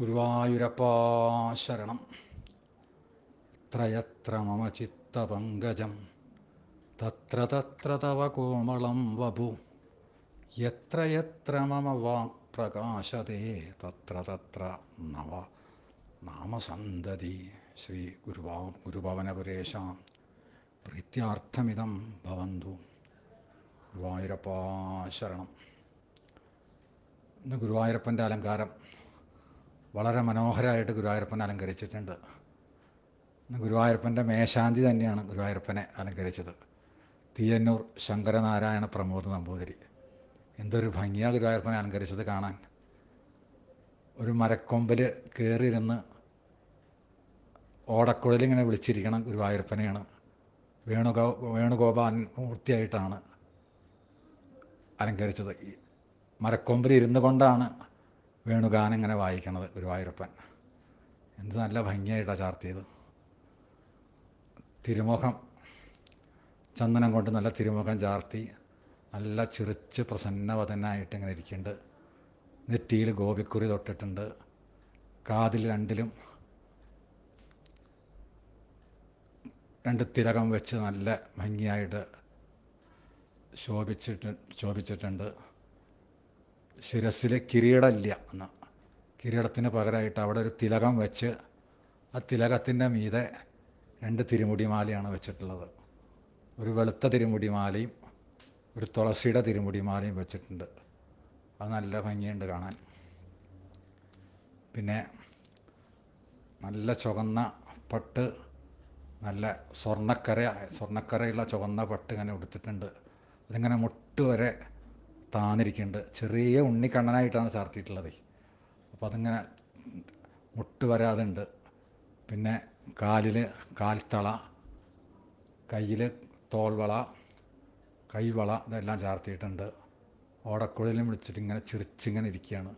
ഗുരുവായൂരപ്പ ശരണം ത്രയത്ര മമ ചിത്തപങ്കജം തത്ര തത്ര തവ കോമളം വപു എത്ര എത്ര മമ വാക് പ്രകാശതേ തത്ര തത്ര നവ നാമസന്തതി ശ്രീ ഗുരുവാ ഗുരുഭവനപുരേശ പ്രീത്യാർത്ഥമിതം ഭവന്തു ഗുരുവായൂരപ്പാ ശരണം ഇന്ന് ഗുരുവായൂരപ്പൻ്റെ അലങ്കാരം വളരെ മനോഹരമായിട്ട് ഗുരുവായൂരപ്പൻ അലങ്കരിച്ചിട്ടുണ്ട് ഗുരുവായൂരപ്പൻ്റെ മേശാന്തി തന്നെയാണ് ഗുരുവായൂരപ്പനെ അലങ്കരിച്ചത് തീയന്നൂർ ശങ്കരനാരായണ പ്രമോദ് നമ്പൂതിരി എന്തൊരു ഭംഗിയാണ് ഗുരുവായൂരപ്പനെ അലങ്കരിച്ചത് കാണാൻ ഒരു മരക്കൊമ്പിൽ കയറിയിരുന്ന് ഓടക്കുഴലിങ്ങനെ വിളിച്ചിരിക്കണം ഗുരുവായൂരപ്പനെയാണ് വേണുഗോ വേണുഗോപാൽ മൂർത്തിയായിട്ടാണ് അലങ്കരിച്ചത് മരക്കൊമ്പിൽ ഇരുന്നു കൊണ്ടാണ് വേണുഗാനം ഇങ്ങനെ വായിക്കണത് ഗുരുവായൂരപ്പൻ എന്ത് നല്ല ഭംഗിയായിട്ടാണ് ചാർട്ട് ചെയ്ത് തിരുമുഖം ചന്ദനം കൊണ്ട് നല്ല തിരുമുഖം ചാർത്തി നല്ല ചിറിച്ച് പ്രസന്നവതനായിട്ട് ഇങ്ങനെ ഇരിക്കുന്നുണ്ട് നെറ്റിയിൽ ഗോപിക്കുറി തൊട്ടിട്ടുണ്ട് കാതിൽ രണ്ടിലും രണ്ട് തിലകം വെച്ച് നല്ല ഭംഗിയായിട്ട് ശോഭിച്ചിട്ട് ശോഭിച്ചിട്ടുണ്ട് ശിരസ്സിൽ കിരീടമില്ല എന്ന് കിരീടത്തിന് പകരമായിട്ട് അവിടെ ഒരു തിലകം വെച്ച് ആ തിലകത്തിൻ്റെ മീതെ രണ്ട് തിരുമുടിമാലയാണ് വെച്ചിട്ടുള്ളത് ഒരു വെളുത്ത തിരുമുടിമാലയും ഒരു തുളസിയുടെ തിരുമുടിമാലയും വെച്ചിട്ടുണ്ട് അത് നല്ല ഭംഗിയുണ്ട് കാണാൻ പിന്നെ നല്ല ചുവന്ന പട്ട് നല്ല സ്വർണ്ണക്കര സ്വർണ്ണക്കരയുള്ള ചുവന്ന പട്ട് ഇങ്ങനെ ഉടുത്തിട്ടുണ്ട് അതിങ്ങനെ മുട്ട് വരെ താന്നിരിക്കുന്നുണ്ട് ചെറിയ ഉണ്ണിക്കണ്ണനായിട്ടാണ് ചാർത്തിയിട്ടുള്ളത് അപ്പോൾ അതിങ്ങനെ മുട്ട് വരാതുണ്ട് പിന്നെ കാലിൽ കാൽത്തള കയ്യിൽ തോൾവള കൈവള ഇതെല്ലാം ചാർത്തിയിട്ടുണ്ട് ഓടക്കുഴലും വിളിച്ചിട്ട് ഇങ്ങനെ ചിരിച്ചിങ്ങനെ ഇരിക്കുകയാണ്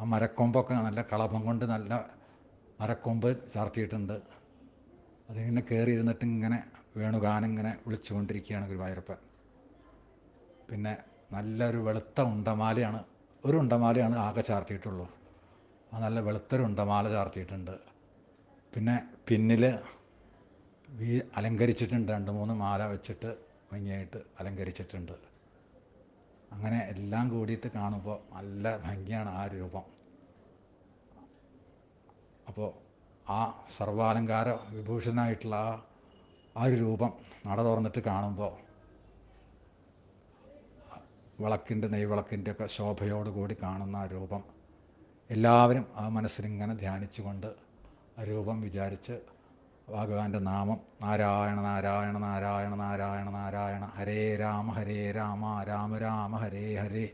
ആ മരക്കൊമ്പൊക്കെ നല്ല കളഭം കൊണ്ട് നല്ല മരക്കൊമ്പ് ചാർത്തിയിട്ടുണ്ട് അതിങ്ങനെ കയറി ഇരുന്നിട്ട് ഇങ്ങനെ വേണുഗാനം ഇങ്ങനെ വിളിച്ചുകൊണ്ടിരിക്കുകയാണ് ഗുരുവായൂരപ്പൻ പിന്നെ നല്ലൊരു വെളുത്ത ഉണ്ടമാലയാണ് ഒരു ഉണ്ടമാലയാണ് ആകെ ചാർത്തിയിട്ടുള്ളൂ ആ നല്ല വെളുത്തൊരു ഉണ്ടമാല ചാർത്തിയിട്ടുണ്ട് പിന്നെ പിന്നിൽ വീ അലങ്കരിച്ചിട്ടുണ്ട് രണ്ട് മൂന്ന് മാല വെച്ചിട്ട് ഭംഗിയായിട്ട് അലങ്കരിച്ചിട്ടുണ്ട് അങ്ങനെ എല്ലാം കൂടിയിട്ട് കാണുമ്പോൾ നല്ല ഭംഗിയാണ് ആ രൂപം അപ്പോൾ ആ സർവാലങ്കാര വിഭൂഷിതനായിട്ടുള്ള ആ ആ ഒരു രൂപം നട തുറന്നിട്ട് കാണുമ്പോൾ വിളക്കിൻ്റെ നെയ്വിളക്കിൻ്റെ ഒക്കെ ശോഭയോടുകൂടി കാണുന്ന ആ രൂപം എല്ലാവരും ആ മനസ്സിലിങ്ങനെ ധ്യാനിച്ചുകൊണ്ട് ആ രൂപം വിചാരിച്ച് ഭഗവാന്റെ നാമം നാരായണ നാരായണ നാരായണ നാരായണ നാരായണ ഹരേ രാമ ഹരേ രാമ രാമ രാമ ഹരേ ഹരേ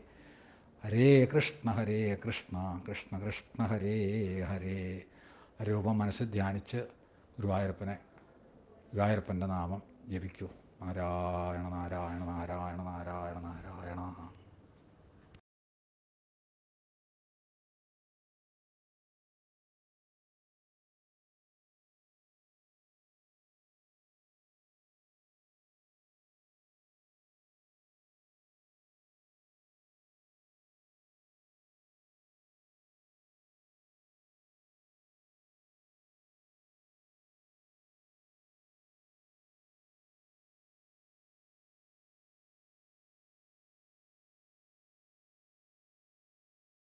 ഹരേ കൃഷ്ണ ഹരേ കൃഷ്ണ കൃഷ്ണ കൃഷ്ണ ഹരേ ഹരേ രൂപം മനസ്സിൽ ധ്യാനിച്ച് ഗുരുവായൂരപ്പനെ ഗുരുവായൂരപ്പൻ്റെ നാമം ജപിക്കൂ നാരായണ നാരായണ നാരായണ നാരായണ നാരായണ